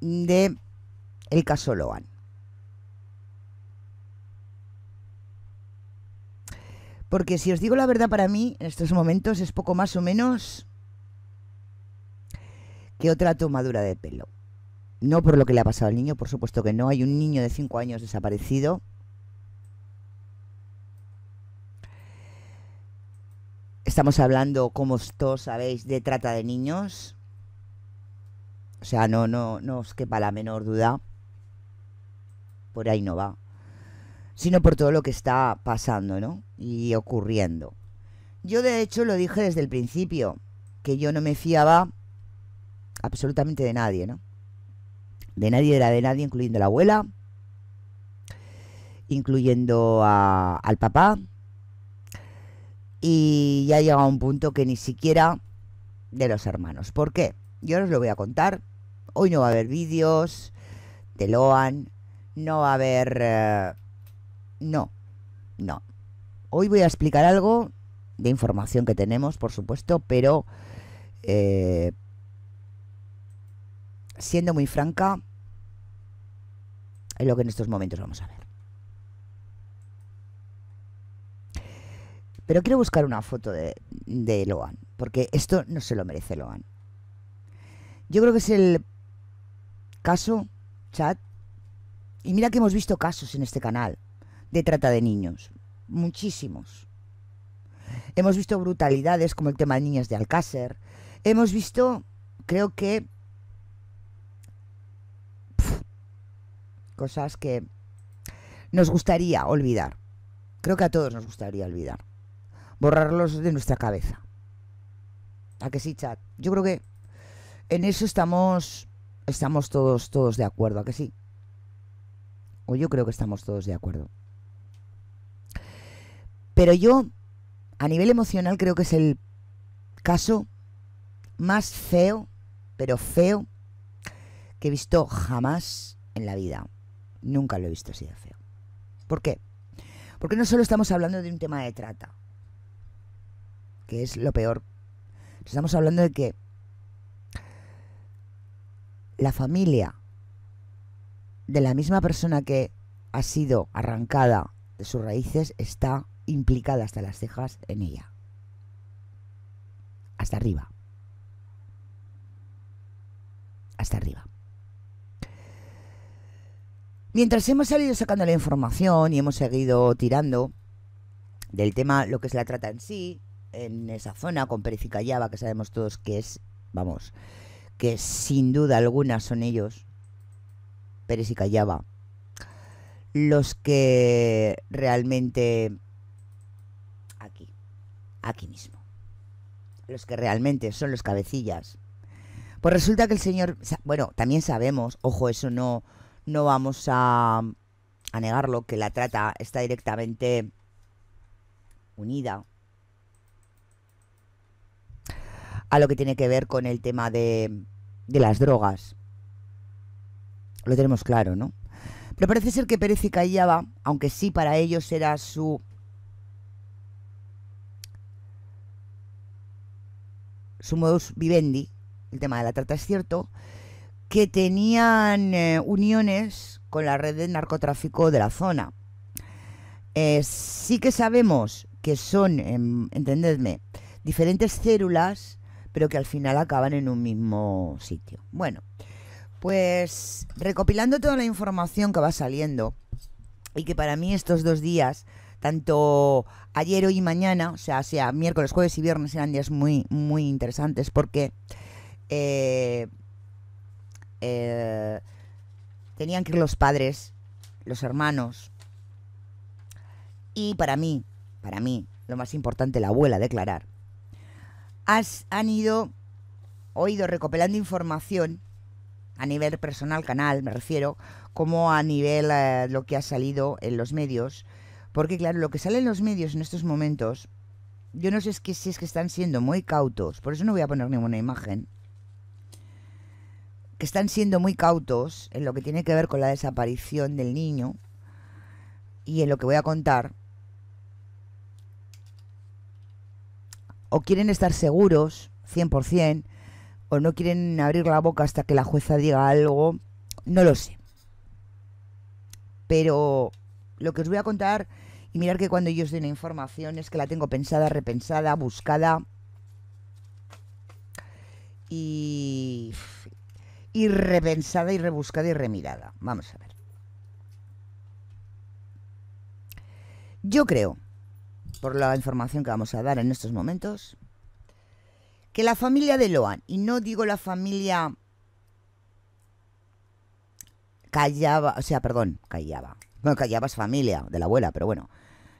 de el caso Loan. Porque si os digo la verdad para mí, en estos momentos es poco más o menos que otra tomadura de pelo. No por lo que le ha pasado al niño, por supuesto que no. Hay un niño de 5 años desaparecido. Estamos hablando, como todos sabéis, de trata de niños. O sea, no, no, no os quepa la menor duda. Por ahí no va. Sino por todo lo que está pasando, ¿no? Y ocurriendo. Yo de hecho lo dije desde el principio, que yo no me fiaba absolutamente de nadie, ¿no? De nadie era de nadie, incluyendo la abuela, incluyendo al papá. Y ya ha llegado un punto que ni siquiera de los hermanos. ¿Por qué? Yo os lo voy a contar Hoy no va a haber vídeos de Loan, no va a haber... Eh, no, no. Hoy voy a explicar algo de información que tenemos, por supuesto, pero... Eh, siendo muy franca, es lo que en estos momentos vamos a ver. Pero quiero buscar una foto de, de Loan, porque esto no se lo merece Loan. Yo creo que es el caso, chat, y mira que hemos visto casos en este canal de trata de niños, muchísimos. Hemos visto brutalidades como el tema de niñas de Alcácer. Hemos visto, creo que, cosas que nos gustaría olvidar. Creo que a todos nos gustaría olvidar. Borrarlos de nuestra cabeza. ¿A que sí, chat? Yo creo que en eso estamos Estamos todos, todos de acuerdo, ¿a que sí? O yo creo que estamos todos de acuerdo. Pero yo, a nivel emocional, creo que es el caso más feo, pero feo, que he visto jamás en la vida. Nunca lo he visto así de feo. ¿Por qué? Porque no solo estamos hablando de un tema de trata, que es lo peor. Estamos hablando de que la familia de la misma persona que ha sido arrancada de sus raíces está implicada hasta las cejas en ella. Hasta arriba. Hasta arriba. Mientras hemos salido sacando la información y hemos seguido tirando del tema, lo que es la trata en sí, en esa zona con Pericicayaba, que sabemos todos que es, vamos, que sin duda alguna son ellos, Pérez y Callaba, los que realmente aquí, aquí mismo, los que realmente son los cabecillas. Pues resulta que el señor, bueno, también sabemos, ojo, eso no, no vamos a, a negarlo, que la trata está directamente unida a lo que tiene que ver con el tema de, las drogas. Lo tenemos claro, ¿no? Pero parece ser que Pérez y Callaba, aunque sí para ellos era su su modus vivendi, el tema de la trata es cierto, que tenían eh, uniones con la red de narcotráfico de la zona. Eh, sí que sabemos que son, em, entendedme, diferentes células pero que al final acaban en un mismo sitio. Bueno, pues recopilando toda la información que va saliendo y que para mí estos dos días, tanto ayer, hoy y mañana, o sea, sea miércoles, jueves y viernes, eran días muy, muy interesantes porque eh, eh, tenían que ir los padres, los hermanos y para mí, para mí, lo más importante, la abuela declarar han ido oído recopilando información a nivel personal, canal, me refiero, como a nivel eh, lo que ha salido en los medios. Porque claro, lo que sale en los medios en estos momentos, yo no sé si es que están siendo muy cautos, por eso no voy a poner ninguna imagen, que están siendo muy cautos en lo que tiene que ver con la desaparición del niño y en lo que voy a contar, o quieren estar seguros, 100%, o no quieren abrir la boca hasta que la jueza diga algo, no lo sé. Pero lo que os voy a contar, y mirar que cuando yo os doy una información es que la tengo pensada, repensada, buscada. Y, y repensada y rebuscada y remirada. Vamos a ver. Yo creo por la información que vamos a dar en estos momentos, que la familia de Loan, y no digo la familia Callaba, o sea, perdón, Callaba, bueno, Callaba es familia de la abuela, pero bueno,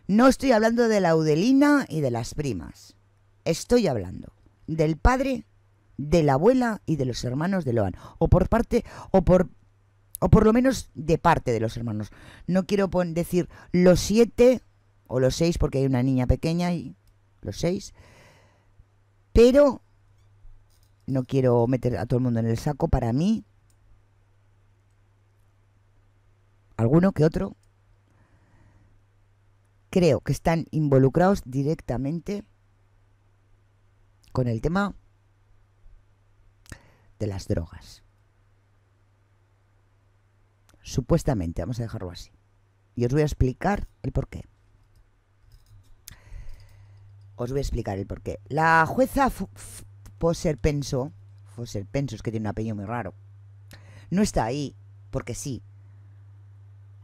no estoy hablando de la Udelina y de las primas, estoy hablando del padre, de la abuela y de los hermanos de Loan, o por parte, o por o por lo menos de parte de los hermanos. No quiero decir los siete o los seis, porque hay una niña pequeña y los seis. Pero no quiero meter a todo el mundo en el saco. Para mí, alguno que otro, creo que están involucrados directamente con el tema de las drogas. Supuestamente, vamos a dejarlo así. Y os voy a explicar el porqué. Os voy a explicar el porqué. La jueza Foser Penso, Foser Penso es que tiene un apellido muy raro, no está ahí porque sí.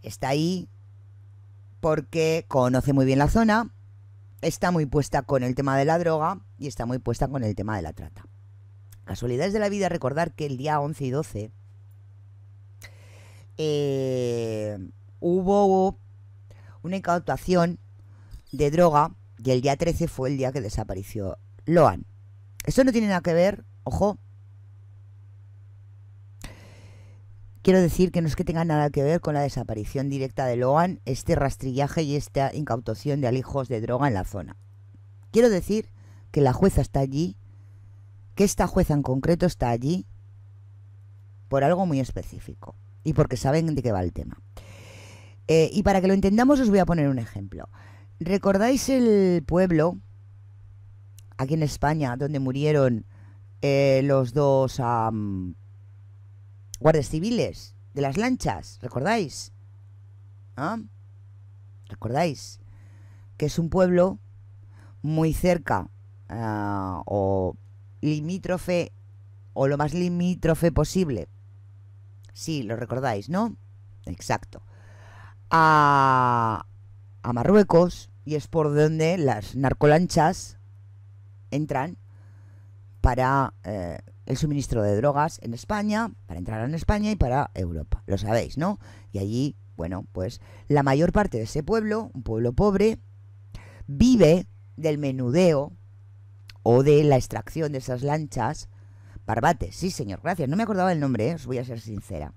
Está ahí porque conoce muy bien la zona, está muy puesta con el tema de la droga y está muy puesta con el tema de la trata. Casualidades de la vida recordar que el día 11 y 12 eh, hubo una incautación de droga y el día 13 fue el día que desapareció Loan. Eso no tiene nada que ver, ojo. Quiero decir que no es que tenga nada que ver con la desaparición directa de Loan, este rastrillaje y esta incautación de alijos de droga en la zona. Quiero decir que la jueza está allí, que esta jueza en concreto está allí por algo muy específico y porque saben de qué va el tema. Eh, y para que lo entendamos os voy a poner un ejemplo. ¿Recordáis el pueblo aquí en España donde murieron eh, los dos guardias civiles de las lanchas? ¿Recordáis? ¿Ah? ¿Recordáis? Que es un pueblo muy cerca ah, o limítrofe o lo más limítrofe posible. Sí, lo recordáis, ¿no? Exacto. A, a Marruecos y es por donde las narcolanchas entran para eh, el suministro de drogas en España, para entrar en España y para Europa. Lo sabéis, ¿no? Y allí, bueno, pues la mayor parte de ese pueblo, un pueblo pobre, vive del menudeo o de la extracción de esas lanchas. Barbate, sí, señor, gracias. No me acordaba el nombre, ¿eh? os voy a ser sincera.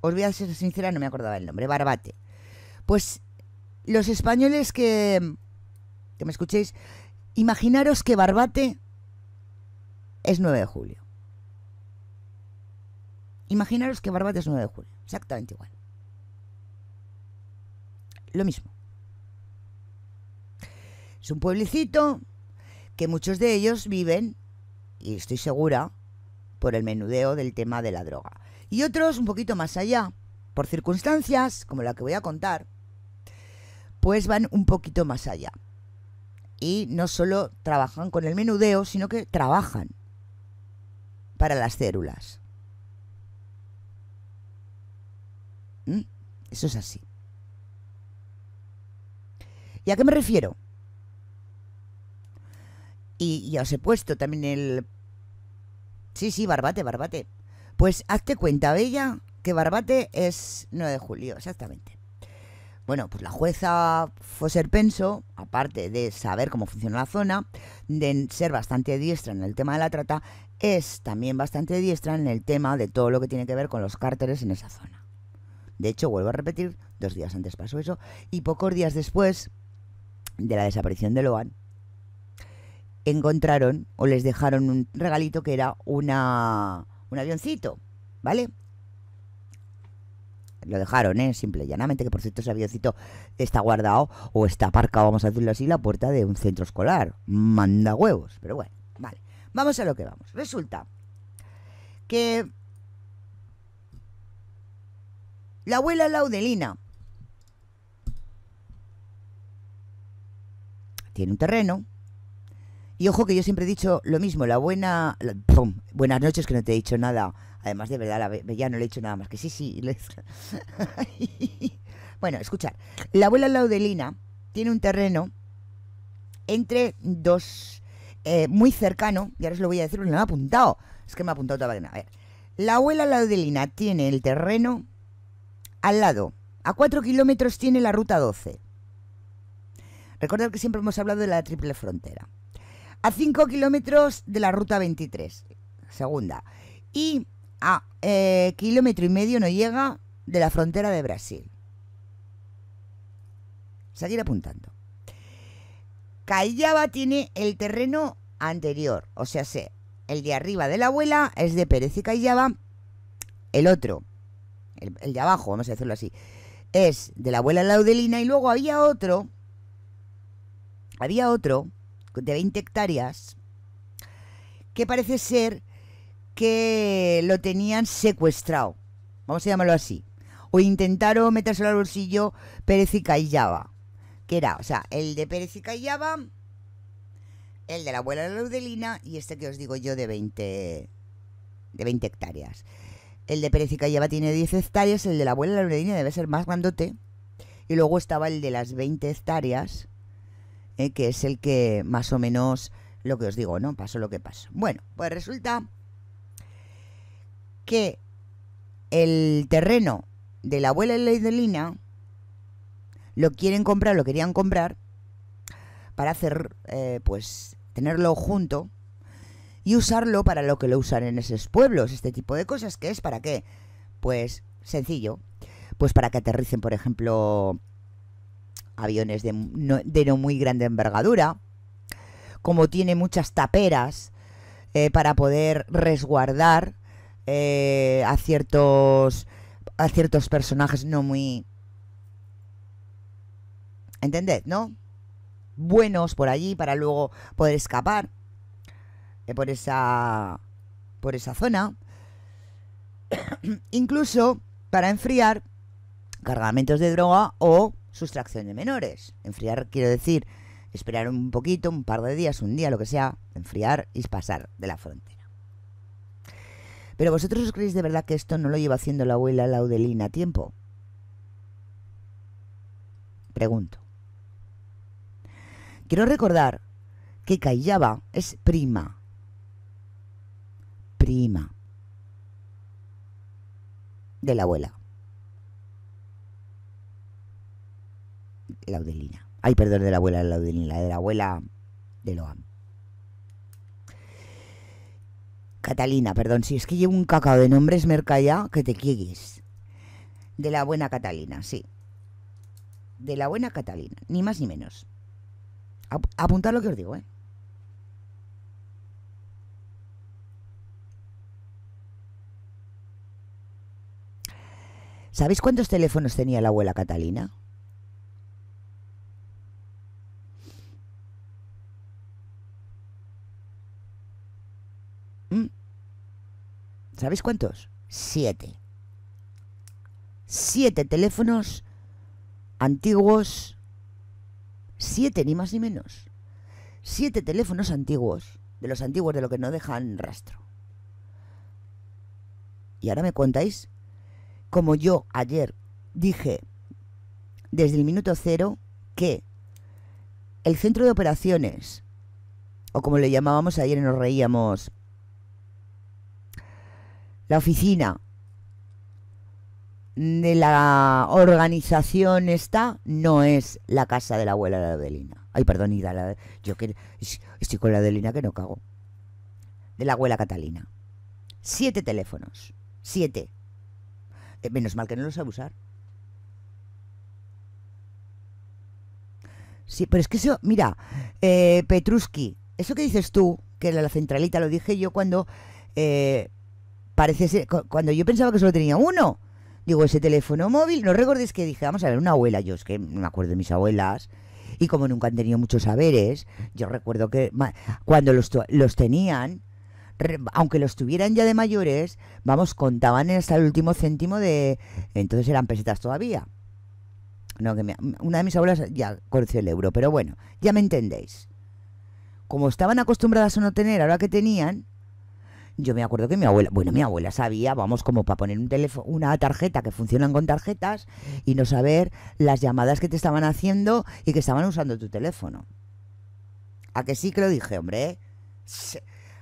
Os voy a ser sincera, no me acordaba el nombre. Barbate. Pues los españoles que, me escuchéis, imaginaros que Barbate es 9 de julio. Imaginaros que Barbate es 9 de julio, exactamente igual. Lo mismo. Es un pueblecito que muchos de ellos viven, y estoy segura, por el menudeo del tema de la droga. Y otros un poquito más allá, por circunstancias como la que voy a contar, pues van un poquito más allá. Y no solo trabajan con el menudeo, sino que trabajan para las células. ¿Mm? Eso es así. ¿Y a qué me refiero? Y ya os he puesto también el... Sí, sí, Barbate, Barbate. Pues hazte cuenta, Bella, que Barbate es 9 de julio, exactamente. Bueno, pues la jueza Foser Penso, aparte de saber cómo funciona la zona, de ser bastante diestra en el tema de la trata, es también bastante diestra en el tema de todo lo que tiene que ver con los cárteres en esa zona. De hecho, vuelvo a repetir, dos días antes pasó eso, y pocos días después de la desaparición de Loan, encontraron o les dejaron un regalito que era una, un avioncito, ¿vale? lo dejaron, ¿eh? Simple y llanamente, que por cierto ese avioncito está guardado o está aparcado, vamos a decirlo así, la puerta de un centro escolar. Manda huevos, pero bueno, vale. Vamos a lo que vamos. Resulta que la abuela Laudelina tiene un terreno. Y ojo que yo siempre he dicho lo mismo, la buena... buenas noches que no te he dicho nada Además, de verdad, la ya no le he hecho nada más que sí, sí. bueno, escuchar. La abuela Laudelina tiene un terreno entre dos, eh, muy cercano, y ahora os lo voy a decir porque no me ha apuntado. Es que me ha apuntado toda la A ver. La abuela Laudelina tiene el terreno al lado. A 4 kilómetros tiene la ruta 12. Recordad que siempre hemos hablado de la triple frontera. A 5 kilómetros de la ruta 23, segunda. Y Ah, eh, kilómetro y medio no llega de la frontera de Brasil. Seguir apuntando. Callaba tiene el terreno anterior, o sea, el de arriba de la abuela es de Pérez y Callaba, el otro, el, de abajo, vamos a decirlo así, es de la abuela Laudelina y luego había otro, había otro de 20 hectáreas que parece ser que lo tenían secuestrado, vamos a llamarlo así, o intentaron metérselo al bolsillo Pérez y Callaba, que era, o sea, el de Pérez y Callaba, el de la abuela de la y este que os digo yo de 20, de 20 hectáreas. El de Pérez y Callaba tiene 10 hectáreas, el de la abuela de la debe ser más grandote, y luego estaba el de las 20 hectáreas, eh, que es el que más o menos lo que os digo, ¿no? Pasó lo que pasó. Bueno, pues resulta que el terreno de la abuela de la Idelina lo quieren comprar, lo querían comprar para hacer, eh, pues, tenerlo junto y usarlo para lo que lo usan en esos pueblos, este tipo de cosas, que es para qué? Pues sencillo, pues para que aterricen, por ejemplo, aviones de no, muy grande envergadura, como tiene muchas taperas eh, para poder resguardar eh, a ciertos a ciertos personajes no muy entended no buenos por allí para luego poder escapar eh, por esa por esa zona incluso para enfriar cargamentos de droga o sustracción de menores enfriar quiero decir esperar un poquito un par de días un día lo que sea enfriar y pasar de la frontera pero vosotros os creéis de verdad que esto no lo lleva haciendo la abuela Laudelina a tiempo. Pregunto. Quiero recordar que Callaba es prima. Prima. De la abuela. Laudelina. Ay, perdón, de la abuela Laudelina, de la abuela de Loam. Catalina, perdón, si es que llevo un cacao de nombres mercallá que te quiegues. De la buena Catalina, sí. De la buena Catalina, ni más ni menos. Apunta apuntad lo que os digo, ¿eh? ¿Sabéis cuántos teléfonos tenía la abuela Catalina? ¿Sabéis cuántos? Siete. Siete teléfonos antiguos. Siete, ni más ni menos. Siete teléfonos antiguos. De los antiguos, de lo que no dejan rastro. Y ahora me contáis como yo ayer dije desde el minuto cero que el centro de operaciones, o como le llamábamos ayer y nos reíamos, la oficina de la organización esta no es la casa de la abuela de Adelina. Ay, perdón, y yo que estoy con la Adelina que no cago. De la abuela Catalina. Siete teléfonos. Siete. Eh, menos mal que no los abusar. Sí, pero es que eso, mira, eh, Petruski, eso que dices tú, que la centralita lo dije yo cuando eh, parece cuando yo pensaba que solo tenía uno, digo, ese teléfono móvil, no recordéis que dije, vamos a ver, una abuela, yo es que me acuerdo de mis abuelas, y como nunca han tenido muchos saberes, yo recuerdo que cuando los, los tenían, aunque los tuvieran ya de mayores, vamos, contaban hasta el último céntimo de... Entonces eran pesetas todavía. No, que una de mis abuelas ya conoció el euro, pero bueno, ya me entendéis. Como estaban acostumbradas a no tener, ahora que tenían, yo me acuerdo que mi abuela, bueno, mi abuela sabía, vamos, como para poner un teléfono, una tarjeta que funcionan con tarjetas y no saber las llamadas que te estaban haciendo y que estaban usando tu teléfono. A que sí que lo dije, hombre.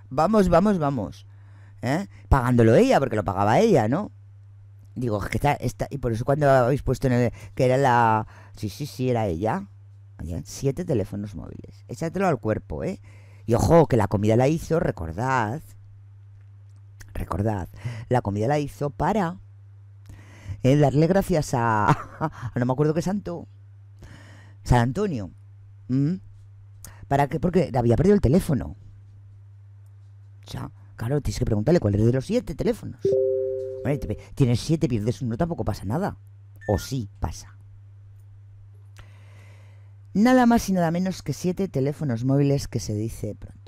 Vamos, vamos, vamos. ¿eh? Pagándolo ella, porque lo pagaba ella, ¿no? Digo, que está, está, y por eso cuando habéis puesto en que era la, sí, sí, sí, era ella, Habían siete teléfonos móviles, échatelo al cuerpo, ¿eh? Y ojo, que la comida la hizo, recordad, Recordad, la comida la hizo para eh, darle gracias a, No me acuerdo qué santo. San Antonio. ¿Para qué? Porque había perdido el teléfono. O sea, claro, tienes que preguntarle cuál es de los siete teléfonos. tienes siete, pierdes uno, tampoco pasa nada. O sí pasa. Nada más y nada menos que siete teléfonos móviles que se dice pronto.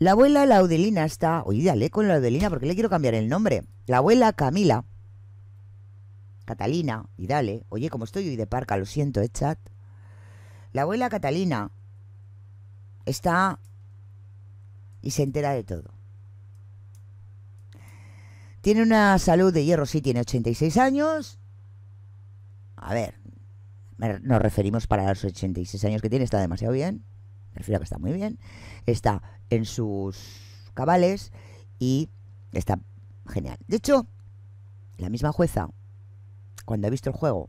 La abuela Laudelina está. Oye, dale con Laudelina porque le quiero cambiar el nombre. La abuela Camila. Catalina, y dale. Oye, como estoy hoy de parca, lo siento, ¿eh, chat? La abuela Catalina está y se entera de todo. Tiene una salud de hierro, sí, tiene 86 años. A ver, nos referimos para los 86 años que tiene, está demasiado bien a que está muy bien, está en sus cabales y está genial. De hecho, la misma jueza, cuando ha visto el juego,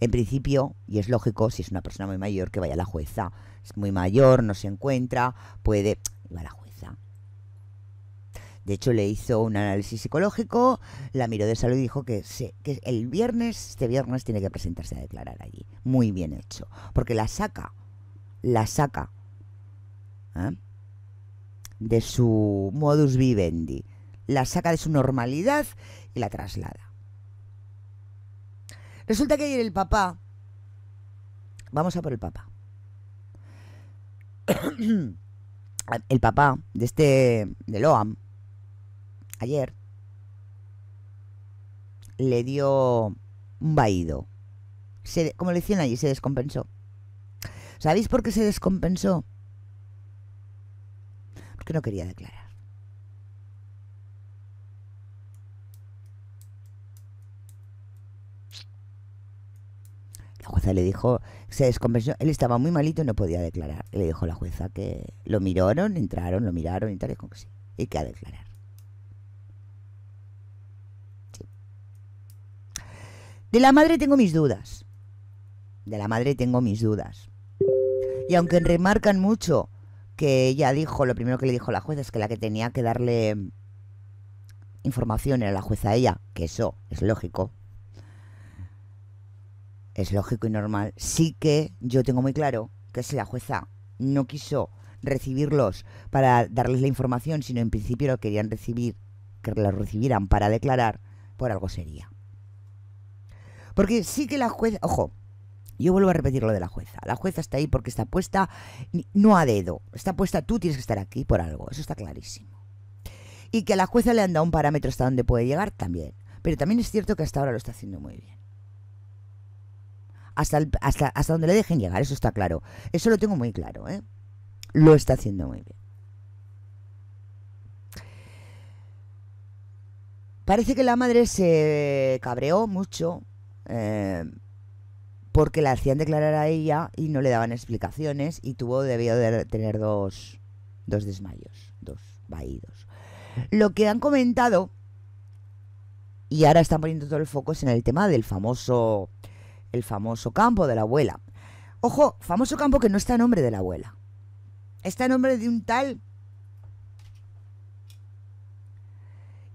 en principio, y es lógico, si es una persona muy mayor, que vaya a la jueza. Es muy mayor, no se encuentra, puede... ir a la jueza. De hecho, le hizo un análisis psicológico, la miró de salud y dijo que, que el viernes, este viernes, tiene que presentarse a declarar allí. Muy bien hecho. Porque la saca la saca ¿eh? de su modus vivendi, la saca de su normalidad y la traslada. Resulta que ayer el papá, vamos a por el papá, el papá de este, de Loam, ayer, le dio un vaído. como le decían allí, se descompensó. ¿Sabéis por qué se descompensó? Porque no quería declarar. La jueza le dijo, se descompensó, él estaba muy malito y no podía declarar. le dijo la jueza que lo miraron, entraron, lo miraron y tal, y que sí, y que a declarar. De la madre tengo mis dudas. De la madre tengo mis dudas. Y aunque remarcan mucho que ella dijo, lo primero que le dijo la jueza es que la que tenía que darle información era la jueza a ella, que eso es lógico, es lógico y normal, sí que yo tengo muy claro que si la jueza no quiso recibirlos para darles la información, sino en principio lo querían recibir, que lo recibieran para declarar, por algo sería. Porque sí que la jueza, ojo, yo vuelvo a repetir lo de la jueza. La jueza está ahí porque está puesta no a dedo. Está puesta tú tienes que estar aquí por algo. Eso está clarísimo. Y que a la jueza le han dado un parámetro hasta donde puede llegar también. Pero también es cierto que hasta ahora lo está haciendo muy bien. Hasta, hasta, donde le dejen llegar, eso está claro. Eso lo tengo muy claro. ¿eh? Lo está haciendo muy bien. Parece que la madre se cabreó mucho. Eh, porque la hacían declarar a ella y no le daban explicaciones y tuvo, debido de tener dos, desmayos, dos vaídos. Lo que han comentado, y ahora están poniendo todo el foco, es en el tema del famoso, el famoso campo de la abuela. Ojo, famoso campo que no está en nombre de la abuela. Está en nombre de un tal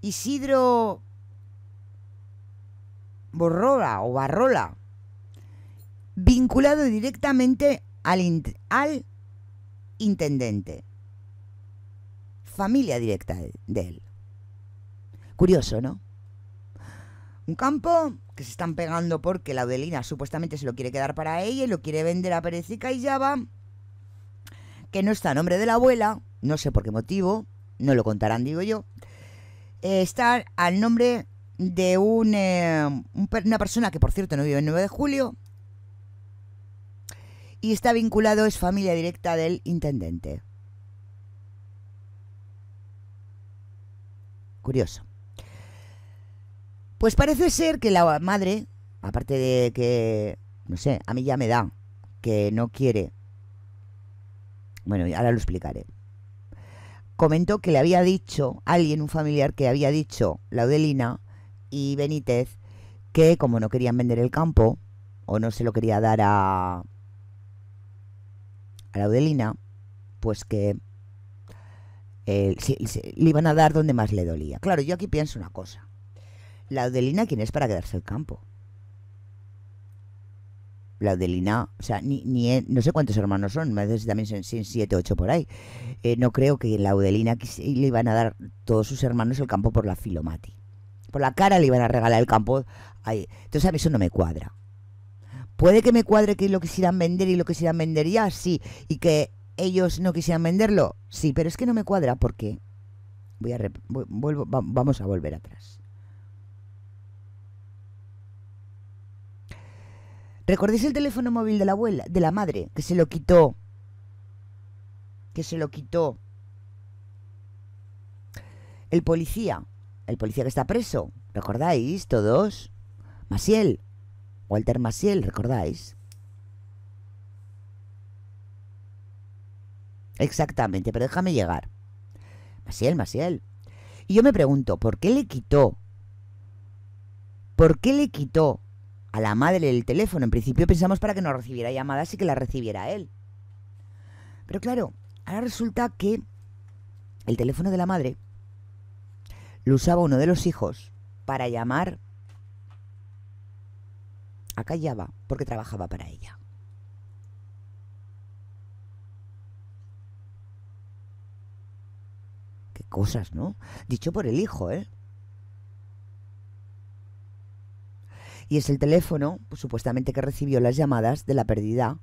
Isidro Borrola o Barrola vinculado directamente al, intendente. Familia directa de, él. Curioso, ¿no? Un campo que se están pegando porque la abuelina supuestamente se lo quiere quedar para ella y lo quiere vender a Perecica y Java, que no está a nombre de la abuela, no sé por qué motivo, no lo contarán, digo yo. Eh, está al nombre de eh, una persona que, por cierto, no vive en 9 de julio, y está vinculado, es familia directa del intendente. Curioso. Pues parece ser que la madre, aparte de que, no sé, a mí ya me da, que no quiere, bueno, ahora lo explicaré, comentó que le había dicho alguien, un familiar, que había dicho Laudelina y Benítez que como no querían vender el campo, o no se lo quería dar a, a la Udelina, pues que eh, le iban a dar donde más le dolía. Claro, yo aquí pienso una cosa. La Udelina, ¿quién es para quedarse el campo? La Udelina, o sea, ni, e, no sé cuántos hermanos son, me veces también son siete, ocho por ahí. Eh, no creo que la Udelina le iban a dar todos sus hermanos el campo por la Filomati. Por la cara le iban a regalar el campo. Entonces a mí eso no me cuadra. Puede que me cuadre que lo quisieran vender y lo quisieran vender ya, sí. Y que ellos no quisieran venderlo, sí. Pero es que no me cuadra porque... Voy a vuelvo, vamos a volver atrás. ¿Recordáis el teléfono móvil de la abuela, de la madre, que se lo quitó? Que se lo quitó. El policía, el policía que está preso, ¿recordáis todos? Masiel, Walter Maciel, ¿recordáis? Exactamente, pero déjame llegar. Maciel, Maciel. Y yo me pregunto, ¿por qué le quitó? ¿Por qué le quitó a la madre el teléfono? En principio pensamos para que no recibiera llamadas y que la recibiera él. Pero claro, ahora resulta que el teléfono de la madre lo usaba uno de los hijos para llamar acallaba porque trabajaba para ella. Qué cosas, ¿no? Dicho por el hijo, ¿eh? Y es el teléfono, supuestamente, que recibió las llamadas de la pérdida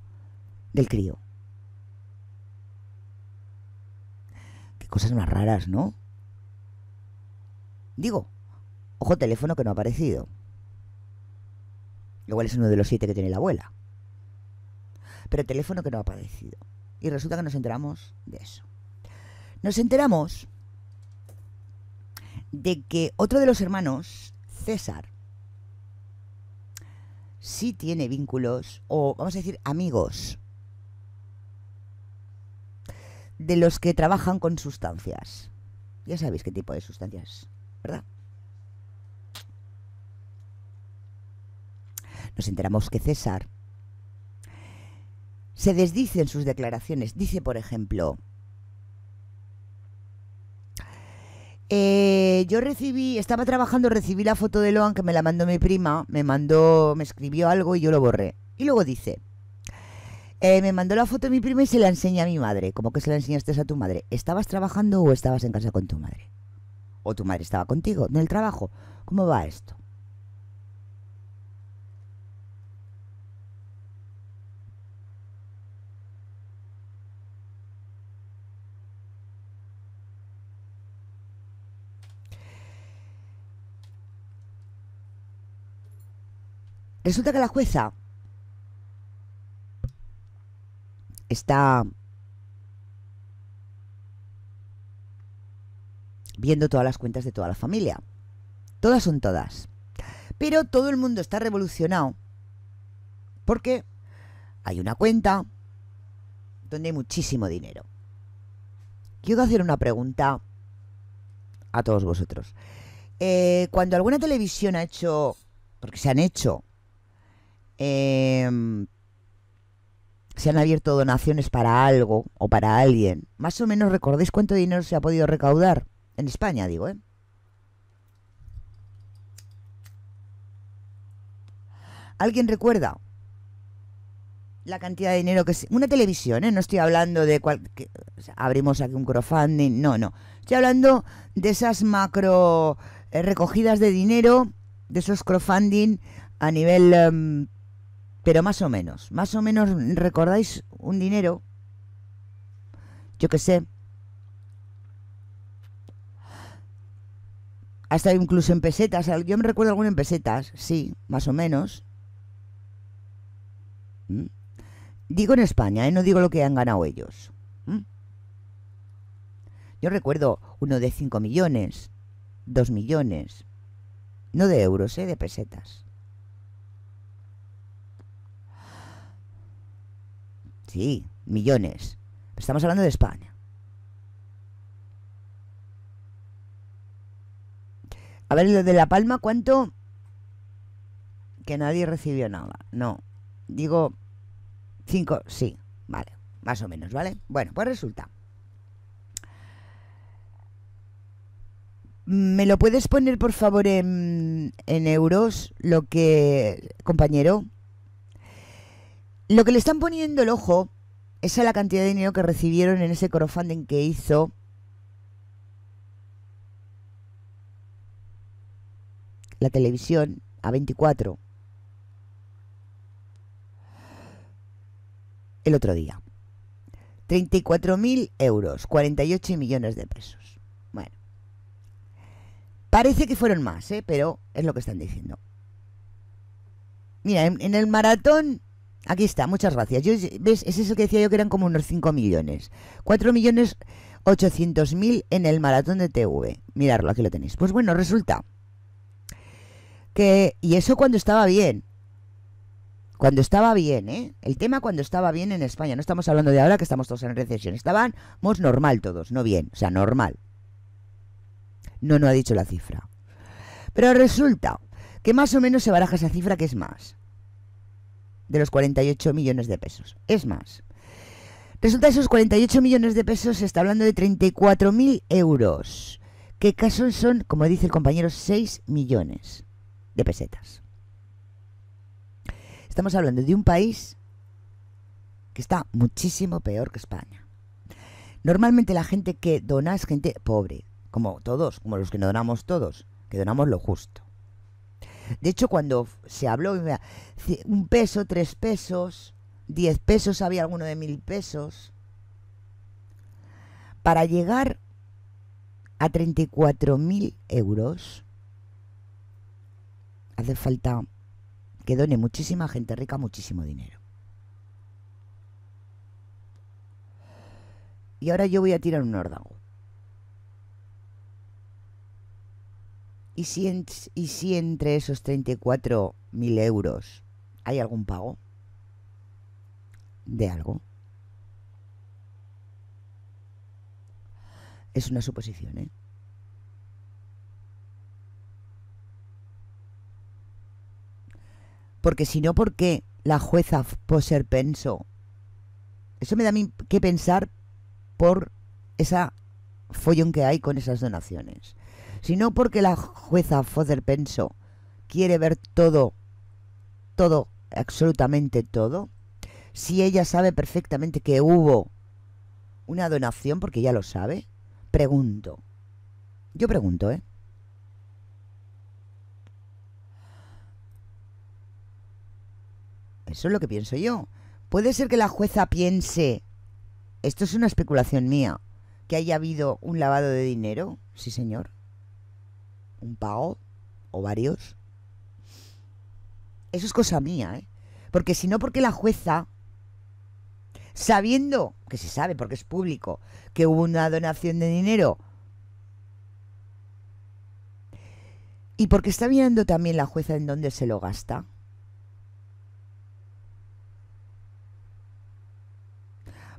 del crío. Qué cosas más raras, ¿no? Digo, ojo teléfono que no ha aparecido. Igual es uno de los siete que tiene la abuela. Pero teléfono que no ha aparecido. Y resulta que nos enteramos de eso. Nos enteramos de que otro de los hermanos, César, sí tiene vínculos, o vamos a decir amigos, de los que trabajan con sustancias. Ya sabéis qué tipo de sustancias, ¿verdad? nos enteramos que César se desdice en sus declaraciones. Dice, por ejemplo, eh, yo recibí, estaba trabajando, recibí la foto de Loan que me la mandó mi prima, me mandó, me escribió algo y yo lo borré. Y luego dice, eh, me mandó la foto mi prima y se la enseña a mi madre. Como que se la enseñaste a tu madre. ¿Estabas trabajando o estabas en casa con tu madre? ¿O tu madre estaba contigo en el trabajo? ¿Cómo va esto? Resulta que la jueza está viendo todas las cuentas de toda la familia. Todas son todas. Pero todo el mundo está revolucionado porque hay una cuenta donde hay muchísimo dinero. Quiero hacer una pregunta a todos vosotros. Eh, cuando alguna televisión ha hecho, porque se han hecho Em, se han abierto donaciones para algo o para alguien. Más o menos recordéis cuánto dinero se ha podido recaudar en España, digo, ¿eh? ¿Alguien recuerda la cantidad de dinero que se... Una televisión, ¿eh? No estoy hablando de cual... que... abrimos aquí un crowdfunding, no, no. Estoy hablando de esas macro eh, recogidas de dinero, de esos crowdfunding a nivel... Em, pero más o menos, más o menos recordáis un dinero, yo qué sé, hasta incluso en pesetas, yo me recuerdo alguno en pesetas, sí, más o menos. ¿Mm? Digo en España, ¿eh? no digo lo que han ganado ellos. ¿Mm? Yo recuerdo uno de 5 millones, 2 millones, no de euros, ¿eh? de pesetas. Sí, millones. estamos hablando de España. A ver, lo de La Palma, ¿cuánto? Que nadie recibió nada. No. Digo, cinco, sí. Vale, más o menos, ¿vale? Bueno, pues resulta. ¿Me lo puedes poner, por favor, en, en euros lo que, compañero? Lo que le están poniendo el ojo es a la cantidad de dinero que recibieron en ese crowdfunding que hizo. La televisión a 24. El otro día. 34.000 euros, 48 millones de pesos. Bueno. Parece que fueron más, ¿eh? pero es lo que están diciendo. Mira, en el maratón Aquí está, muchas gracias. Yo, ¿Ves? Ese es el que decía yo que eran como unos 5 millones. 4 millones 800 mil en el maratón de TV. Mirarlo, aquí lo tenéis. Pues bueno, resulta que... Y eso cuando estaba bien. Cuando estaba bien, ¿eh? El tema cuando estaba bien en España. No estamos hablando de ahora que estamos todos en recesión. Estábamos pues, normal todos, no bien. O sea, normal. No, no ha dicho la cifra. Pero resulta que más o menos se baraja esa cifra que es más de los 48 millones de pesos. Es más, resulta que esos 48 millones de pesos se está hablando de 34.000 euros, que casos son, como dice el compañero, 6 millones de pesetas. Estamos hablando de un país que está muchísimo peor que España. Normalmente la gente que dona es gente pobre, como todos, como los que no donamos todos, que donamos lo justo. De hecho, cuando se habló, un peso, tres pesos, diez pesos, había alguno de mil pesos. Para llegar a 34.000 euros, hace falta que done muchísima gente rica muchísimo dinero. Y ahora yo voy a tirar un órdago. ¿Y si, ¿Y si entre esos 34.000 euros hay algún pago de algo? Es una suposición, ¿eh? Porque si no, ¿por qué la jueza Poser pensó? Eso me da a mí que pensar por esa follón que hay con esas donaciones sino porque la jueza Foder Penso quiere ver todo, todo, absolutamente todo, si ella sabe perfectamente que hubo una donación, porque ya lo sabe, pregunto. Yo pregunto, ¿eh? Eso es lo que pienso yo. Puede ser que la jueza piense, esto es una especulación mía, que haya habido un lavado de dinero, sí señor un pago o varios. Eso es cosa mía, ¿eh? Porque si no, porque la jueza, sabiendo, que se sabe porque es público, que hubo una donación de dinero, y porque está mirando también la jueza en dónde se lo gasta,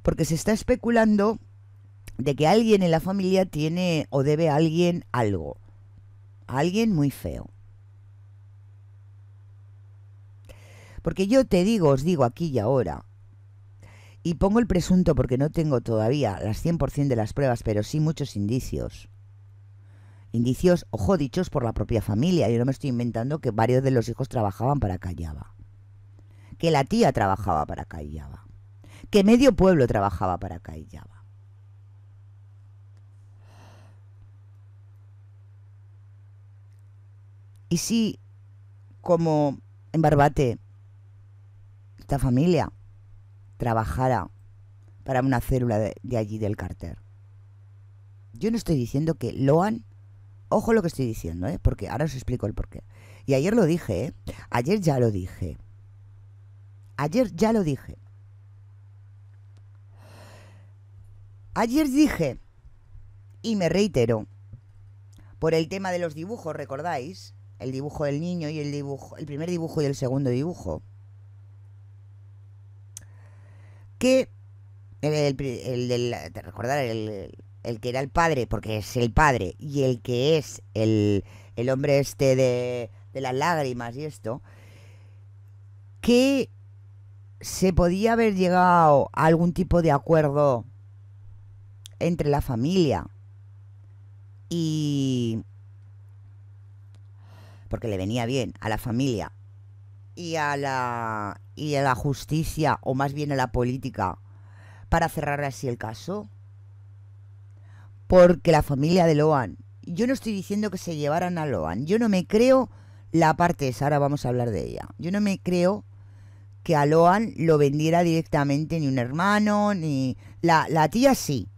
porque se está especulando de que alguien en la familia tiene o debe a alguien algo alguien muy feo. Porque yo te digo, os digo aquí y ahora, y pongo el presunto porque no tengo todavía las 100% de las pruebas, pero sí muchos indicios. Indicios, ojo, dichos por la propia familia. Yo no me estoy inventando que varios de los hijos trabajaban para Callaba. Que la tía trabajaba para Callaba. Que medio pueblo trabajaba para Callaba. Y si, como en Barbate, esta familia trabajara para una célula de, allí del Carter, Yo no estoy diciendo que Loan, ojo lo que estoy diciendo, ¿eh? porque ahora os explico el porqué. Y ayer lo dije, ¿eh? ayer ya lo dije. Ayer ya lo dije. Ayer dije, y me reitero, por el tema de los dibujos, ¿recordáis? el dibujo del niño y el dibujo, el primer dibujo y el segundo dibujo. Que el, el, recordar el, el, que era el padre, porque es el padre, y el que es el, hombre este de, de las lágrimas y esto, que se podía haber llegado a algún tipo de acuerdo entre la familia y porque le venía bien a la familia y a la, y a la justicia, o más bien a la política, para cerrar así el caso? Porque la familia de Loan, yo no estoy diciendo que se llevaran a Loan, yo no me creo la parte esa, ahora vamos a hablar de ella, yo no me creo que a Loan lo vendiera directamente ni un hermano, ni... La, la tía sí.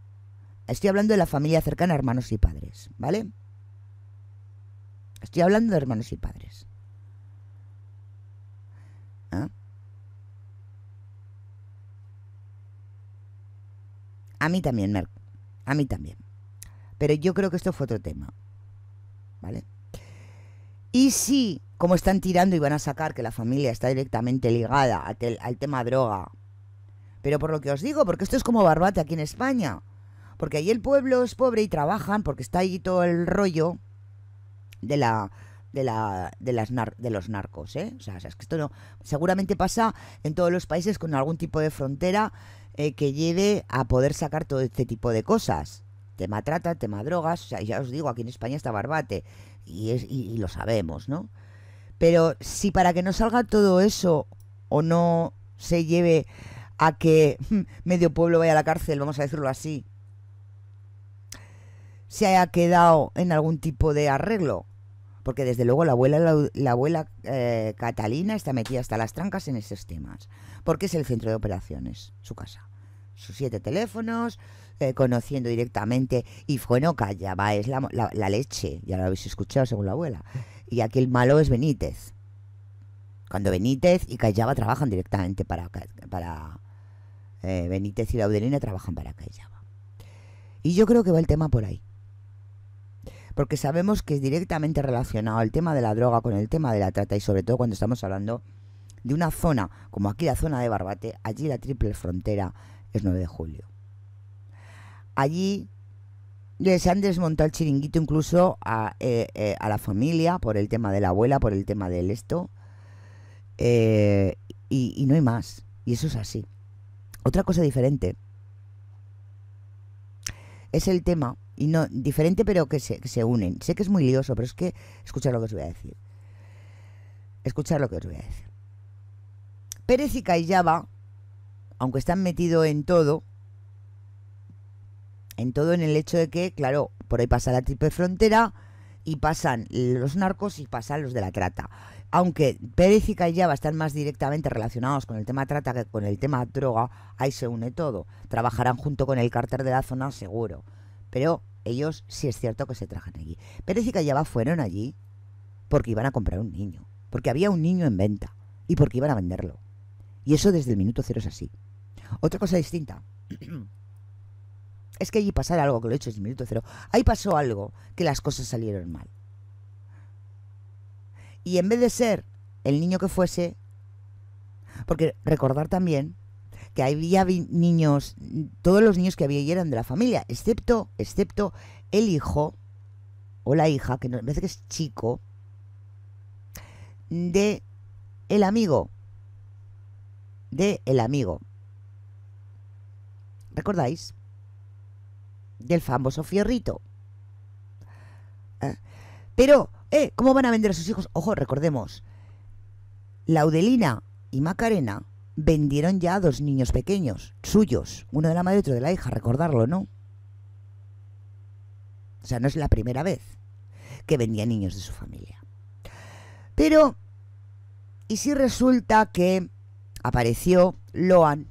Estoy hablando de la familia cercana, hermanos y padres, ¿vale? Estoy hablando de hermanos y padres. ¿Ah? A mí también, Merck. A mí también. Pero yo creo que esto fue otro tema. ¿Vale? Y si, como están tirando y van a sacar que la familia está directamente ligada al tema droga, pero por lo que os digo, porque esto es como barbate aquí en España, porque ahí el pueblo es pobre y trabajan, porque está ahí todo el rollo, de la de, la, de, las de los narcos. ¿eh? O sea, es que esto no, seguramente pasa en todos los países con algún tipo de frontera eh, que lleve a poder sacar todo este tipo de cosas. Tema trata, tema drogas, ya os digo, aquí en España está barbate y, lo sabemos, ¿no? Pero si para que no salga todo eso o no se lleve a que mm, medio pueblo vaya a la cárcel, vamos a decirlo así, se haya quedado en algún tipo de arreglo, porque desde luego la abuela, la, abuela eh, Catalina está metida hasta las trancas en esos temas, porque es el centro de operaciones, su casa. Sus siete teléfonos, eh, conociendo directamente, y bueno, Callaba es la, leche, ya lo habéis escuchado según la abuela. Y aquí el malo es Benítez. Cuando Benítez y Callaba trabajan directamente para, para, eh, Benítez y Laudelina trabajan para Callaba. Y yo creo que va el tema por ahí porque sabemos que es directamente relacionado el tema de la droga con el tema de la trata y sobre todo cuando estamos hablando de una zona como aquí la zona de Barbate, allí la triple frontera es 9 de julio. Allí se han desmontado el chiringuito incluso eh, eh, a, la familia por el tema de la abuela, por el tema del esto. Eh, y no hay más. Y eso es así. Otra cosa diferente es el tema y no diferente, pero que se, unen. Sé que es muy lioso, pero es que escuchar lo que os voy a decir. Escuchar lo que os voy a decir. Pérez y Cayaba, aunque están metidos en todo, en todo en el hecho de que, claro, por ahí pasa la triple frontera y pasan los narcos y pasan los de la trata. Aunque Pérez y Cayaba están más directamente relacionados con el tema trata que con el tema droga, ahí se une todo. Trabajarán junto con el cárter de la zona seguro. Pero ellos si es cierto que se trajan allí. Pérez y Callaba fueron allí porque iban a comprar un niño, porque había un niño en venta y porque iban a venderlo. Y eso desde el minuto cero es así. Otra cosa distinta. Es que allí pasara algo, que lo he hecho desde el minuto cero. Ahí pasó algo, que las cosas salieron mal. Y en vez de ser el niño que fuese, porque recordar también que había niños, todos los niños que había eran de la familia, excepto, excepto el hijo o la hija, que me parece que es chico, de el amigo. De el amigo. ¿Recordáis? Del famoso fierrito. ¿Eh? Pero, ¿eh? ¿cómo van a vender a sus hijos? Ojo, recordemos. Laudelina y Macarena vendieron ya dos niños pequeños, suyos, uno de la madre y otro de la hija, recordarlo, ¿no? O sea, no es la primera vez que vendía niños de su familia. Pero, ¿y si resulta que apareció Loan?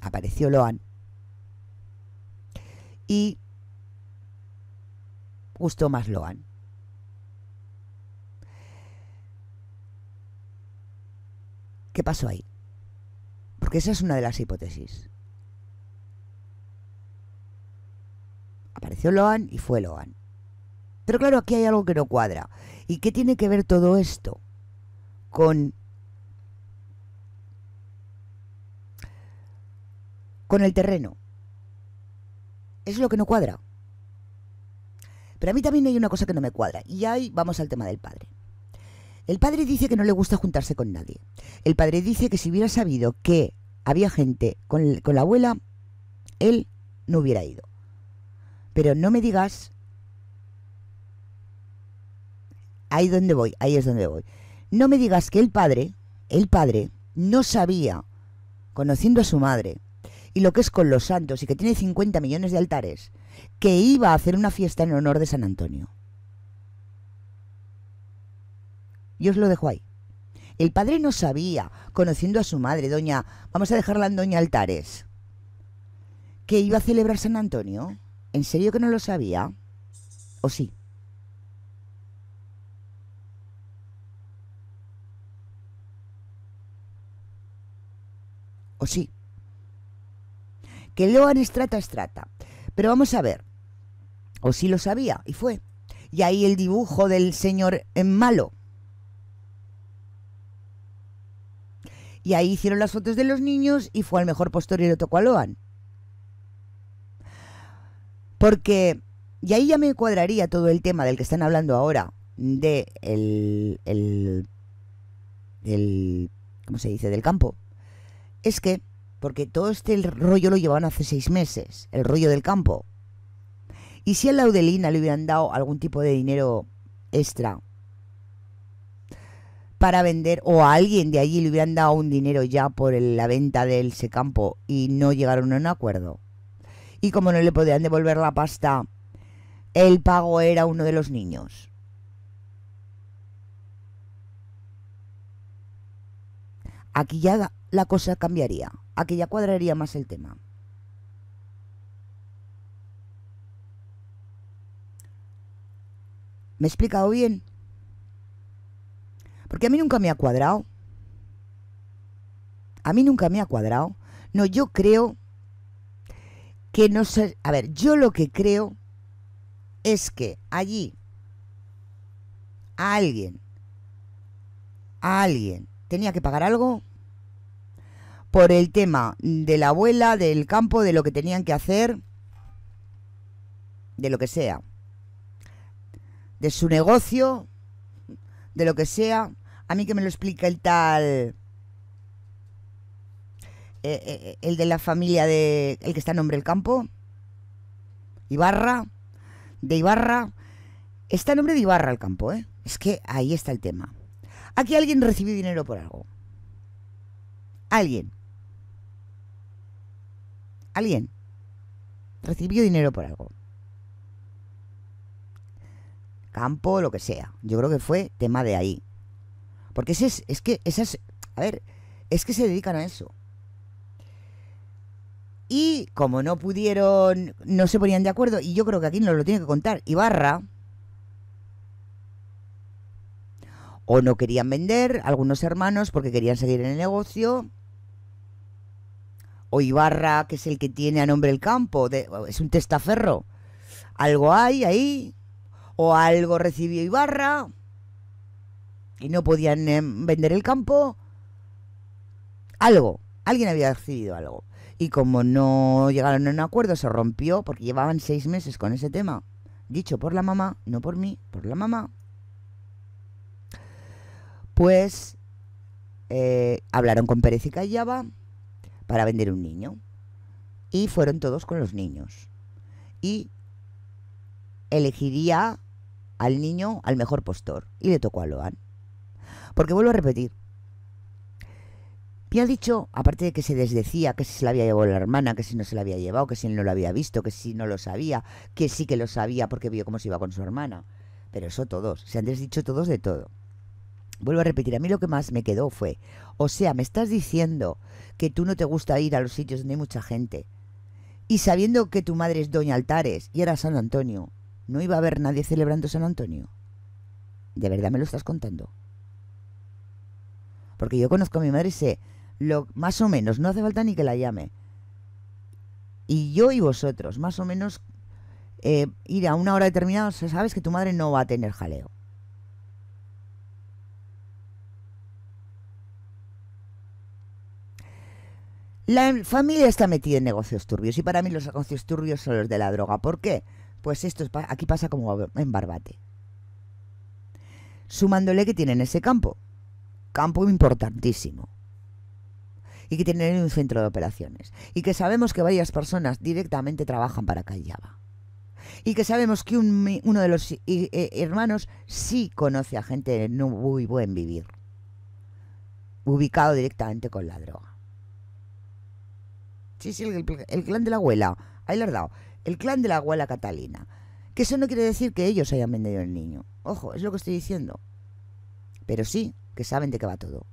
Apareció Loan. Y gustó más Loan. ¿Qué pasó ahí? Porque esa es una de las hipótesis. Apareció Loan y fue Loan. Pero claro, aquí hay algo que no cuadra. ¿Y qué tiene que ver todo esto con con el terreno? Es lo que no cuadra. Pero a mí también hay una cosa que no me cuadra. Y ahí vamos al tema del padre. El padre dice que no le gusta juntarse con nadie. El padre dice que si hubiera sabido que había gente con, con la abuela, él no hubiera ido. Pero no me digas ahí donde voy, ahí es donde voy. No me digas que el padre, el padre, no sabía, conociendo a su madre, y lo que es con los santos, y que tiene 50 millones de altares, que iba a hacer una fiesta en honor de San Antonio. Yo os lo dejo ahí. El padre no sabía, conociendo a su madre, doña, vamos a dejarla en doña Altares, que iba a celebrar San Antonio. ¿En serio que no lo sabía? ¿O sí? ¿O sí? Que lo han estrata estrata. Pero vamos a ver. ¿O sí lo sabía? Y fue. Y ahí el dibujo del señor en malo Y ahí hicieron las fotos de los niños y fue al mejor postor y lo tocó a Loan. Porque, y ahí ya me cuadraría todo el tema del que están hablando ahora, de el, el, el ¿cómo se dice?, del campo. Es que, porque todo este rollo lo llevaban hace seis meses, el rollo del campo. Y si a Laudelina le hubieran dado algún tipo de dinero extra para vender o a alguien de allí le hubieran dado un dinero ya por la venta de ese campo y no llegaron a un acuerdo. Y como no le podían devolver la pasta, el pago era uno de los niños. Aquí ya la, cosa cambiaría, aquí ya cuadraría más el tema. ¿Me he explicado bien? Porque a mí nunca me ha cuadrado. A mí nunca me ha cuadrado. No, yo creo que no sé... A ver, yo lo que creo es que allí alguien, alguien, tenía que pagar algo por el tema de la abuela, del campo, de lo que tenían que hacer, de lo que sea, de su negocio, de lo que sea. A mí que me lo explica el tal... Eh, eh, eh, el de la familia de... El que está en nombre del campo. Ibarra. De Ibarra. Está en nombre de Ibarra el campo, ¿eh? Es que ahí está el tema. Aquí alguien recibió dinero por algo. Alguien. Alguien. Recibió dinero por algo campo, lo que sea. Yo creo que fue tema de ahí. Porque es, es que esas. A ver, es que se dedican a eso. Y como no pudieron, no se ponían de acuerdo, y yo creo que aquí nos lo tiene que contar Ibarra, o no querían vender algunos hermanos porque querían seguir en el negocio, o Ibarra, que es el que tiene a nombre el campo, es un testaferro. Algo hay ahí o algo recibió Ibarra y no podían vender el campo. Algo, alguien había recibido algo. Y como no llegaron a un acuerdo, se rompió porque llevaban seis meses con ese tema. Dicho por la mamá, no por mí, por la mamá. Pues eh, hablaron con Pérez y Callaba para vender un niño. Y fueron todos con los niños. Y elegiría al niño al mejor postor y le tocó a Loan. Porque vuelvo a repetir, me ha dicho, aparte de que se desdecía, que si se la había llevado la hermana, que si no se la había llevado, que si no lo había visto, que si no lo sabía, que sí que lo sabía porque vio cómo se iba con su hermana. Pero eso todos, se han desdicho todos de todo. Vuelvo a repetir, a mí lo que más me quedó fue, o sea, me estás diciendo que tú no te gusta ir a los sitios donde hay mucha gente. Y sabiendo que tu madre es Doña Altares y era San Antonio, no iba a haber nadie celebrando San Antonio. ¿De verdad me lo estás contando? Porque yo conozco a mi madre y sé, lo, más o menos, no hace falta ni que la llame. Y yo y vosotros, más o menos, eh, ir a una hora determinada, sabes que tu madre no va a tener jaleo. La em-, familia está metida en negocios turbios y para mí los negocios turbios son los de la droga. ¿Por qué? Pues esto aquí pasa como en Barbate. Sumándole que tienen ese campo, campo importantísimo, y que tienen un centro de operaciones, y que sabemos que varias personas directamente trabajan para Callaba, y que sabemos que un, uno de los eh, hermanos sí conoce a gente no muy buen vivir, ubicado directamente con la droga. Sí, sí, el, clan de la abuela, ahí lo he dado el clan de la abuela Catalina. Que eso no quiere decir que ellos hayan vendido el niño. Ojo, es lo que estoy diciendo. Pero sí que saben de qué va todo.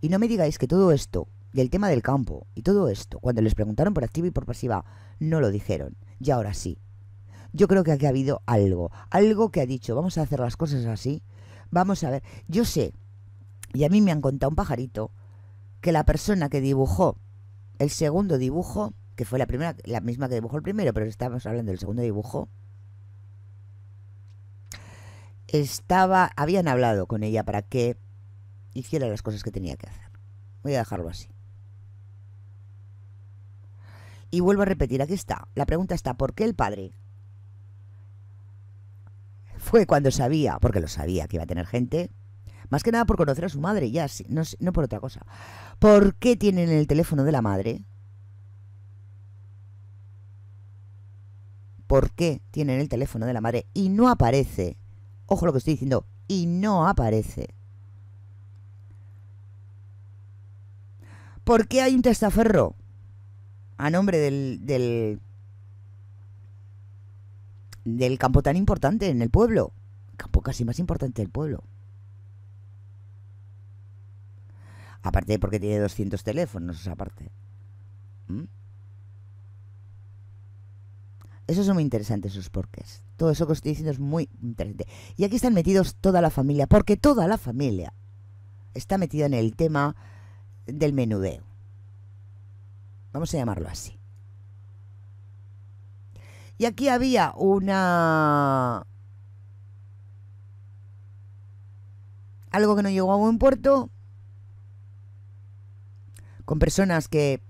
Y no me digáis que todo esto, Del el tema del campo, y todo esto, cuando les preguntaron por activa y por pasiva, no lo dijeron. Y ahora sí. Yo creo que aquí ha habido algo, algo que ha dicho, vamos a hacer las cosas así, vamos a ver. Yo sé, y a mí me han contado un pajarito, que la persona que dibujó el segundo dibujo que fue la primera, la misma que dibujó el primero, pero estábamos hablando del segundo dibujo. Estaba, habían hablado con ella para que hiciera las cosas que tenía que hacer. Voy a dejarlo así. Y vuelvo a repetir, aquí está. La pregunta está, ¿por qué el padre? Fue cuando sabía, porque lo sabía que iba a tener gente, más que nada por conocer a su madre, ya, no por otra cosa. ¿Por qué tienen el teléfono de la madre? por qué tienen el teléfono de la madre y no aparece. Ojo lo que estoy diciendo, y no aparece. ¿Por qué hay un testaferro a nombre del, del, campo tan importante en el pueblo? El campo casi más importante del pueblo. Aparte porque tiene 200 teléfonos, aparte. ¿Mm? Eso son muy interesantes, esos porques. Todo eso que os estoy diciendo es muy interesante. Y aquí están metidos toda la familia, porque toda la familia está metida en el tema del menudeo. Vamos a llamarlo así. Y aquí había una... Algo que no llegó a buen puerto, con personas que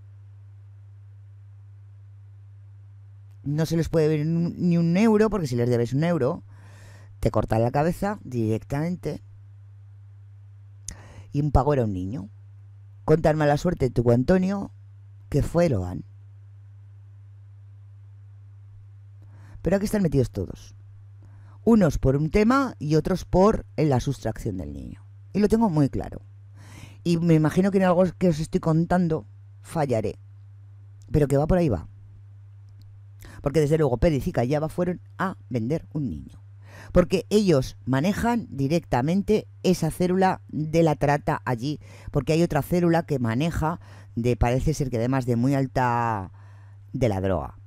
no se les puede ver ni un euro, porque si les debes un euro, te cortan la cabeza directamente. Y un pago era un niño. Con tan mala suerte tuvo Antonio que fue loan Pero aquí están metidos todos. Unos por un tema y otros por la sustracción del niño. Y lo tengo muy claro. Y me imagino que en algo que os estoy contando fallaré. Pero que va por ahí va. Porque desde luego Pérez y Callaba fueron a vender un niño. Porque ellos manejan directamente esa célula de la trata allí. Porque hay otra célula que maneja de, parece ser que además de muy alta, de la droga.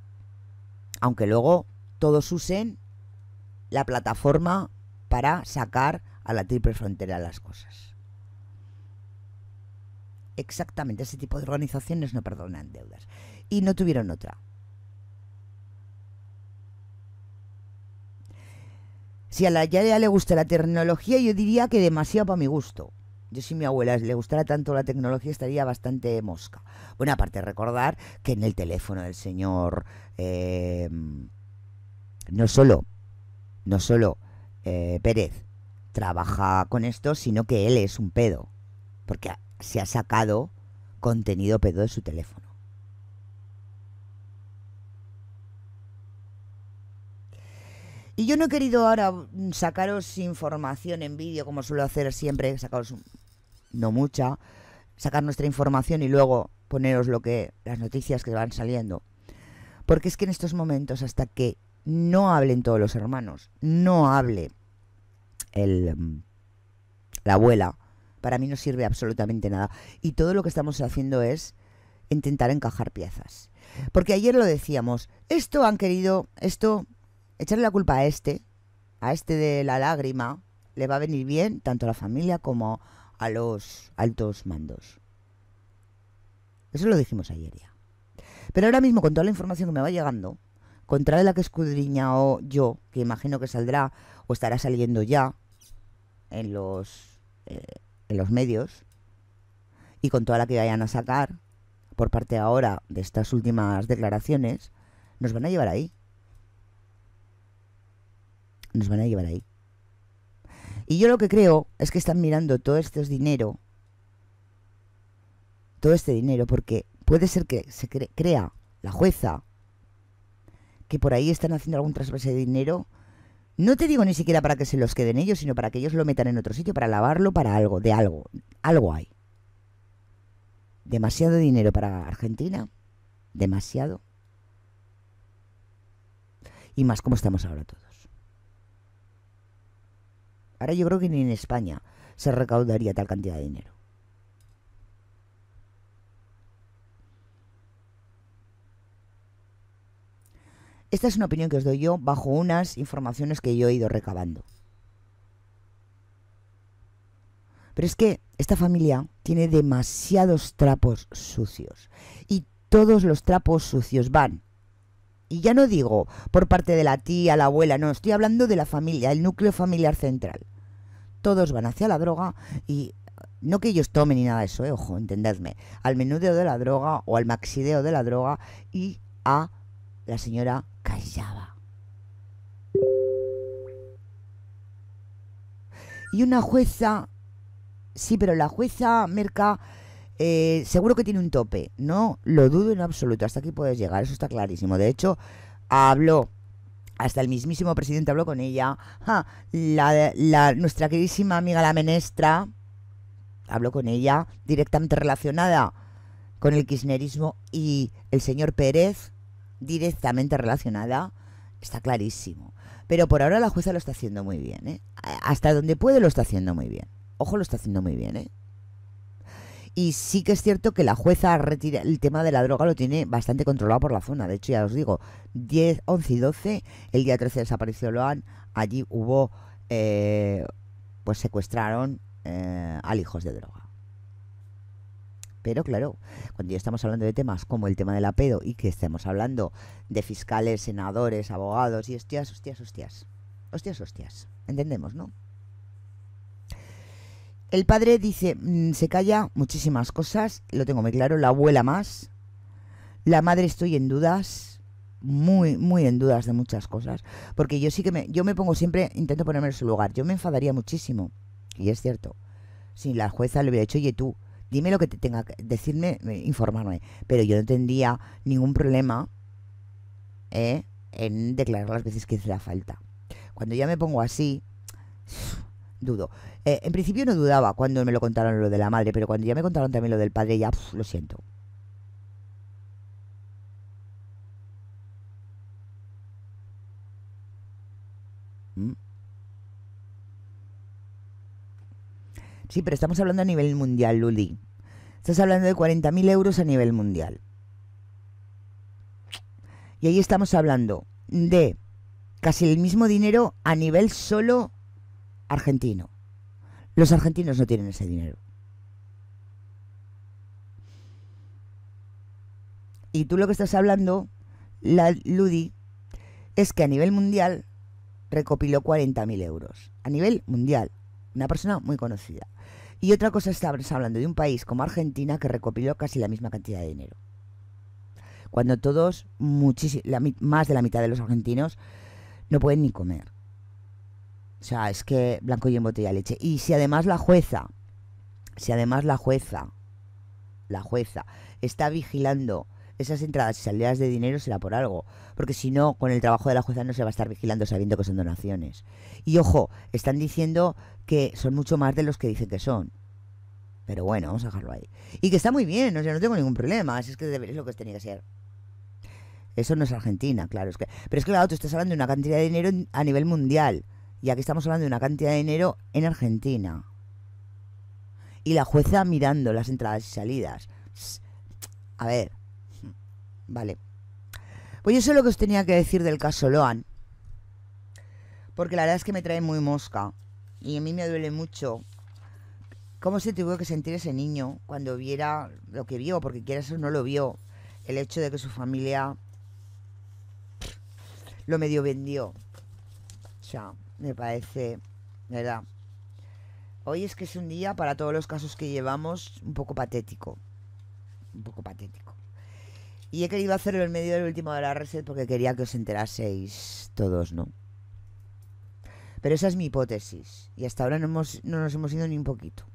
Aunque luego todos usen la plataforma para sacar a la triple frontera las cosas. Exactamente, ese tipo de organizaciones no perdonan deudas. Y no tuvieron otra. Si a la Yaya le gusta la tecnología, yo diría que demasiado para mi gusto. Yo si a mi abuela le gustara tanto la tecnología estaría bastante mosca. Bueno, aparte recordar que en el teléfono del señor eh, no solo, no solo eh, Pérez trabaja con esto, sino que él es un pedo, porque se ha sacado contenido pedo de su teléfono. Y yo no he querido ahora sacaros información en vídeo, como suelo hacer siempre, sacaros no mucha, sacar nuestra información y luego poneros lo que las noticias que van saliendo. Porque es que en estos momentos, hasta que no hablen todos los hermanos, no hable el, la abuela, para mí no sirve absolutamente nada. Y todo lo que estamos haciendo es intentar encajar piezas. Porque ayer lo decíamos, esto han querido, esto echarle la culpa a este, a este de la lágrima, le va a venir bien tanto a la familia como a los altos mandos. Eso lo dijimos ayer ya. Pero ahora mismo, con toda la información que me va llegando, contra la que escudriñado yo, que imagino que saldrá o estará saliendo ya en los, eh, en los medios, y con toda la que vayan a sacar por parte ahora de estas últimas declaraciones, nos van a llevar ahí nos van a llevar ahí. Y yo lo que creo es que están mirando todo este dinero, todo este dinero, porque puede ser que se crea la jueza que por ahí están haciendo algún trasvase de dinero. No te digo ni siquiera para que se los queden ellos, sino para que ellos lo metan en otro sitio, para lavarlo, para algo, de algo. Algo hay. Demasiado dinero para Argentina. Demasiado. Y más como estamos ahora todos. Ahora yo creo que ni en España se recaudaría tal cantidad de dinero. Esta es una opinión que os doy yo bajo unas informaciones que yo he ido recabando. Pero es que esta familia tiene demasiados trapos sucios y todos los trapos sucios van y ya no digo por parte de la tía, la abuela, no, estoy hablando de la familia, el núcleo familiar central. Todos van hacia la droga y no que ellos tomen ni nada de eso, eh, ojo, entendedme, al menudeo de la droga o al maxideo de la droga y a la señora Callaba. Y una jueza, sí, pero la jueza Merca eh, seguro que tiene un tope, no lo dudo en absoluto, hasta aquí puedes llegar, eso está clarísimo. De hecho, habló hasta el mismísimo presidente habló con ella. nuestra queridísima amiga la menestra habló con ella, directamente relacionada con el kirchnerismo y el señor Pérez, directamente relacionada, está clarísimo. Pero por ahora la jueza lo está haciendo muy bien, ¿eh? Hasta donde puede lo está haciendo muy bien. Ojo, lo está haciendo muy bien, ¿eh? Y sí que es cierto que la jueza retira el tema de la droga lo tiene bastante controlado por la zona. De hecho, ya os digo, 10, 11 y 12, el día 13 desapareció Loan. Allí hubo, eh, pues secuestraron eh, al hijos de droga. Pero claro, cuando ya estamos hablando de temas como el tema del apedo y que estemos hablando de fiscales, senadores, abogados y hostias, hostias, hostias. Hostias, hostias. Entendemos, ¿no? El padre dice, mm, se calla muchísimas cosas, lo tengo muy claro, la abuela más, la madre estoy en dudas, muy, muy en dudas de muchas cosas, porque yo sí que me, yo me pongo siempre, intento ponerme en su lugar, yo me enfadaría muchísimo, y es cierto, si la jueza le hubiera dicho, oye tú, dime lo que te tenga que decirme, eh, informarme, pero yo no tendría ningún problema eh, en declarar las veces que hice la falta. Cuando ya me pongo así, dudo. Eh, en principio no dudaba cuando me lo contaron lo de la madre, pero cuando ya me contaron también lo del padre, ya lo siento. ¿Mm? Sí, pero estamos hablando a nivel mundial, Luli. Estás hablando de 40.000 euros a nivel mundial. Y ahí estamos hablando de casi el mismo dinero a nivel solo argentino. Los argentinos no tienen ese dinero. Y tú lo que estás hablando, la Ludi, es que a nivel mundial recopiló 40.000 euros. A nivel mundial. Una persona muy conocida. Y otra cosa, está hablando de un país como Argentina que recopiló casi la misma cantidad de dinero. Cuando todos, muchísimo, más de la mitad de los argentinos, no pueden ni comer. O sea, es que blanco y en botella leche. Y si además la jueza, si además la jueza, la jueza, está vigilando esas entradas y salidas de dinero, será por algo. Porque si no, con el trabajo de la jueza no se va a estar vigilando sabiendo que son donaciones. Y ojo, están diciendo que son mucho más de los que dicen que son. Pero bueno, vamos a dejarlo ahí. Y que está muy bien, o sea, no tengo ningún problema. es que es lo que tenía que ser. Eso no es Argentina, claro. Es que, pero es que, claro, tú estás hablando de una cantidad de dinero a nivel mundial. Y aquí estamos hablando de una cantidad de dinero en Argentina. Y la jueza mirando las entradas y salidas. A ver. Vale. Pues eso es lo que os tenía que decir del caso Loan. Porque la verdad es que me trae muy mosca. Y a mí me duele mucho cómo se tuvo que sentir ese niño cuando viera lo que vio, porque quieras o no lo vio. El hecho de que su familia lo medio vendió. O sea, me parece, ¿verdad? Hoy es que es un día para todos los casos que llevamos un poco patético. Un poco patético. Y he querido hacerlo en medio del último de la reset porque quería que os enteraseis todos, ¿no? Pero esa es mi hipótesis. Y hasta ahora no, no nos hemos ido ni un poquito.